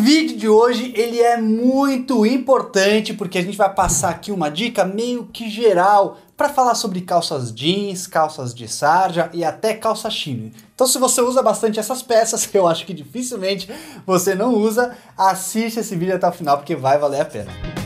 vídeo de hoje ele é muito importante porque a gente vai passar aqui uma dica meio que geral para falar sobre calças jeans, calças de sarja e até calça chino. Então se você usa bastante essas peças, que eu acho que dificilmente você não usa, assista esse vídeo até o final porque vai valer a pena.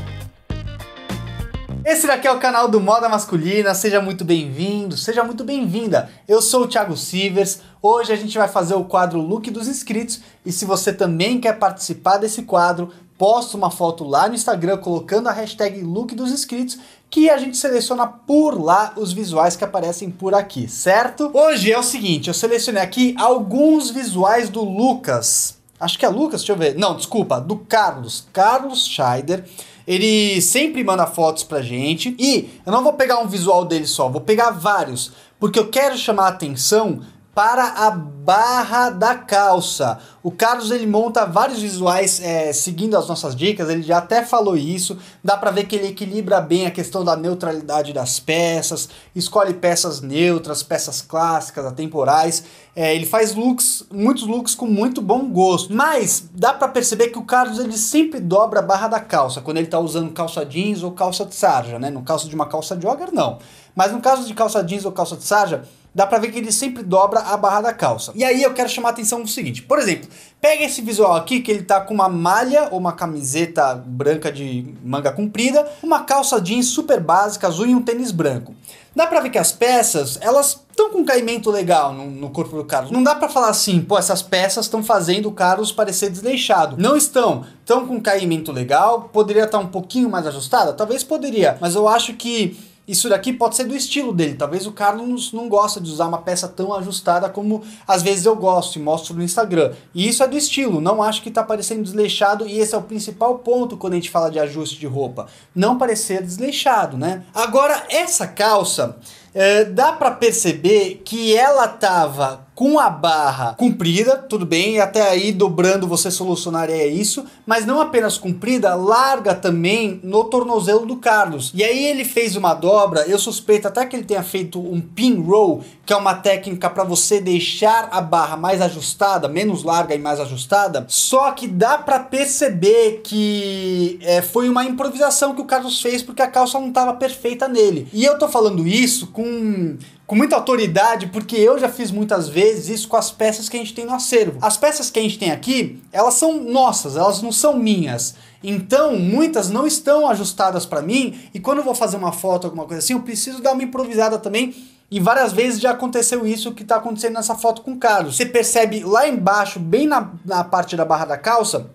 Esse daqui é o canal do Moda Masculina, seja muito bem-vindo, seja muito bem-vinda. Eu sou o Thiago Sivers, hoje a gente vai fazer o quadro Look dos Inscritos e se você também quer participar desse quadro, posta uma foto lá no Instagram colocando a hashtag Look dos Inscritos que a gente seleciona por lá os visuais que aparecem por aqui, certo? Hoje é o seguinte, eu selecionei aqui alguns visuais do Lucas. Acho que é Lucas, deixa eu ver. Não, desculpa, do Carlos, Carlos Scheider ele sempre manda fotos pra gente. E eu não vou pegar um visual dele só, vou pegar vários, porque eu quero chamar a atenção para a barra da calça. O Carlos ele monta vários visuais é, seguindo as nossas dicas, ele já até falou isso. Dá para ver que ele equilibra bem a questão da neutralidade das peças, escolhe peças neutras, peças clássicas, atemporais. É, ele faz looks, muitos looks com muito bom gosto. Mas dá para perceber que o Carlos ele sempre dobra a barra da calça quando ele tá usando calça jeans ou calça de sarja, né? No caso de uma calça jogger não. Mas no caso de calça jeans ou calça de sarja, dá pra ver que ele sempre dobra a barra da calça. E aí eu quero chamar a atenção no seguinte, por exemplo, pega esse visual aqui que ele tá com uma malha ou uma camiseta branca de manga comprida, uma calça jeans super básica azul e um tênis branco. Dá pra ver que as peças, elas estão com um caimento legal no, no, corpo do Carlos. Não dá para falar assim, pô, essas peças estão fazendo o Carlos parecer desleixado. Não estão. Estão com um caimento legal, poderia estar tá um pouquinho mais ajustada? Talvez poderia, mas eu acho que isso daqui pode ser do estilo dele. Talvez o Carlos não gosta de usar uma peça tão ajustada como às vezes eu gosto e mostro no Instagram. E isso é do estilo. Não acho que está parecendo desleixado e esse é o principal ponto quando a gente fala de ajuste de roupa. Não parecer desleixado, né? Agora, essa calça, é, dá para perceber que ela tava com a barra comprida, tudo bem, até aí dobrando você solucionaria é isso, mas não apenas comprida, larga também no tornozelo do Carlos. E aí ele fez uma dobra, eu suspeito até que ele tenha feito um pin roll, que é uma técnica para você deixar a barra mais ajustada, menos larga e mais ajustada. Só que dá para perceber que é, foi uma improvisação que o Carlos fez porque a calça não estava perfeita nele. E eu tô falando isso com com muita autoridade, porque eu já fiz muitas vezes isso com as peças que a gente tem no acervo. As peças que a gente tem aqui, elas são nossas, elas não são minhas. Então, muitas não estão ajustadas para mim, e quando eu vou fazer uma foto, alguma coisa assim, eu preciso dar uma improvisada também. E várias vezes já aconteceu isso que está acontecendo nessa foto com o Carlos. Você percebe lá embaixo, bem na, na parte da barra da calça,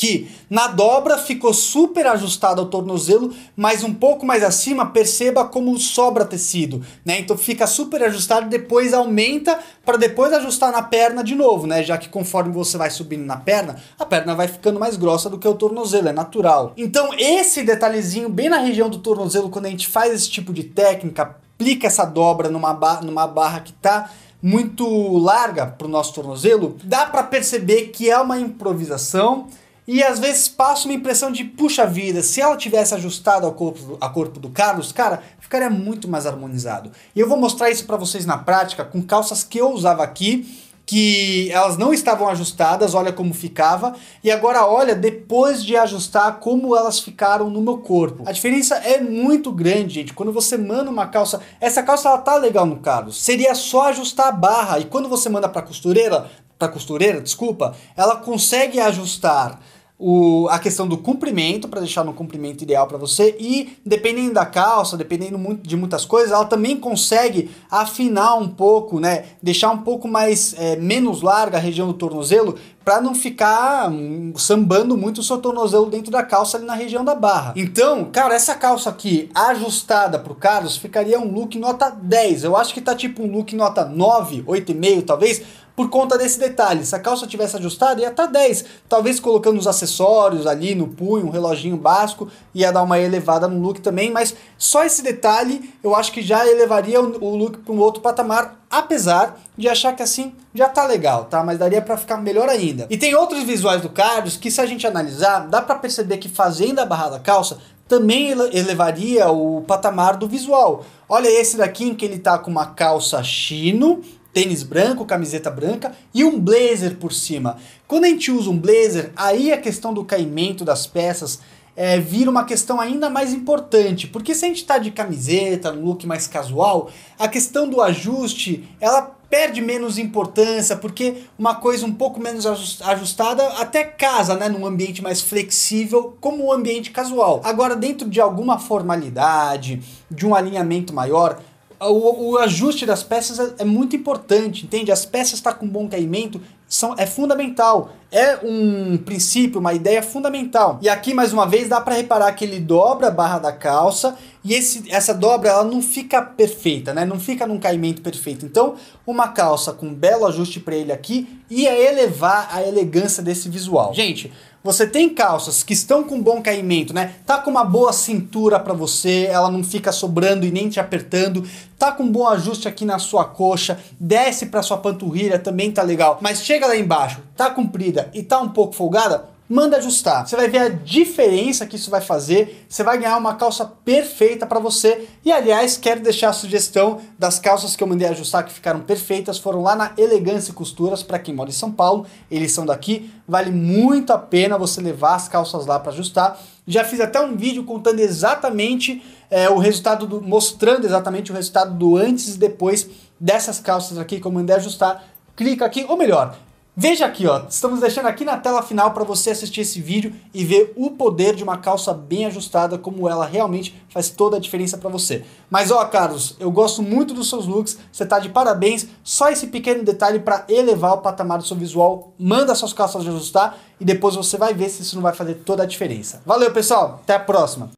que na dobra ficou super ajustado ao tornozelo, mas um pouco mais acima perceba como sobra tecido, né? Então fica super ajustado, depois aumenta para depois ajustar na perna de novo, né? Já que conforme você vai subindo na perna, a perna vai ficando mais grossa do que o tornozelo, é natural. Então esse detalhezinho bem na região do tornozelo, quando a gente faz esse tipo de técnica, aplica essa dobra numa, numa barra que tá muito larga para o nosso tornozelo, dá para perceber que é uma improvisação e às vezes passa uma impressão de, puxa vida, se ela tivesse ajustado ao corpo, ao corpo do Carlos, cara, ficaria muito mais harmonizado. E eu vou mostrar isso para vocês na prática com calças que eu usava aqui, que elas não estavam ajustadas, olha como ficava, e agora olha depois de ajustar como elas ficaram no meu corpo. A diferença é muito grande, gente. Quando você manda uma calça, essa calça ela tá legal no Carlos, seria só ajustar a barra, e quando você manda para costureira, para costureira, desculpa, ela consegue ajustar o, a questão do comprimento, para deixar no comprimento ideal para você, e dependendo da calça, dependendo muito de muitas coisas, ela também consegue afinar um pouco, né? Deixar um pouco mais é, menos larga a região do tornozelo, para não ficar hum, sambando muito o seu tornozelo dentro da calça ali na região da barra. Então, cara, essa calça aqui ajustada pro Carlos ficaria um look nota 10. Eu acho que tá tipo um look nota 9, 8,5 talvez por conta desse detalhe. Se a calça tivesse ajustada, ia estar tá 10. Talvez colocando os acessórios ali no punho, um reloginho básico, ia dar uma elevada no look também, mas só esse detalhe eu acho que já elevaria o look para um outro patamar, apesar de achar que assim já tá legal, tá? Mas daria para ficar melhor ainda. E tem outros visuais do Carlos que se a gente analisar, dá para perceber que fazendo a barra da calça também elevaria o patamar do visual. Olha esse daqui em que ele tá com uma calça chino, tênis branco, camiseta branca e um blazer por cima. Quando a gente usa um blazer, aí a questão do caimento das peças é, vira uma questão ainda mais importante, porque se a gente está de camiseta, no look mais casual, a questão do ajuste ela perde menos importância, porque uma coisa um pouco menos ajustada até casa, né, num ambiente mais flexível, como o um ambiente casual. Agora, dentro de alguma formalidade, de um alinhamento maior, o, o, ajuste das peças é, é, muito importante, entende? As peças estar tá com bom caimento são, é fundamental, é um princípio, uma ideia fundamental. E aqui, mais uma vez, dá para reparar que ele dobra a barra da calça e esse, essa dobra ela não fica perfeita, né? Não fica num caimento perfeito. Então, uma calça com um belo ajuste para ele aqui ia elevar a elegância desse visual. Gente, você tem calças que estão com bom caimento, né? Tá com uma boa cintura para você, ela não fica sobrando e nem te apertando tá com um bom ajuste aqui na sua coxa, desce para sua panturrilha, também tá legal, mas chega lá embaixo, tá comprida e tá um pouco folgada, manda ajustar. Você vai ver a diferença que isso vai fazer. Você vai ganhar uma calça perfeita para você. E aliás, quero deixar a sugestão das calças que eu mandei ajustar que ficaram perfeitas, foram lá na Elegância Costuras para quem mora em São Paulo. Eles são daqui. Vale muito a pena você levar as calças lá para ajustar. Já fiz até um vídeo contando exatamente é, o resultado, do, mostrando exatamente o resultado do antes e depois dessas calças aqui, como mandei ajustar. Clica aqui, ou melhor, Veja aqui, ó, estamos deixando aqui na tela final para você assistir esse vídeo e ver o poder de uma calça bem ajustada, como ela realmente faz toda a diferença para você. Mas ó, Carlos, eu gosto muito dos seus looks, você tá de parabéns. Só esse pequeno detalhe para elevar o patamar do seu visual, manda suas calças ajustar e depois você vai ver se isso não vai fazer toda a diferença. Valeu, pessoal, até a próxima.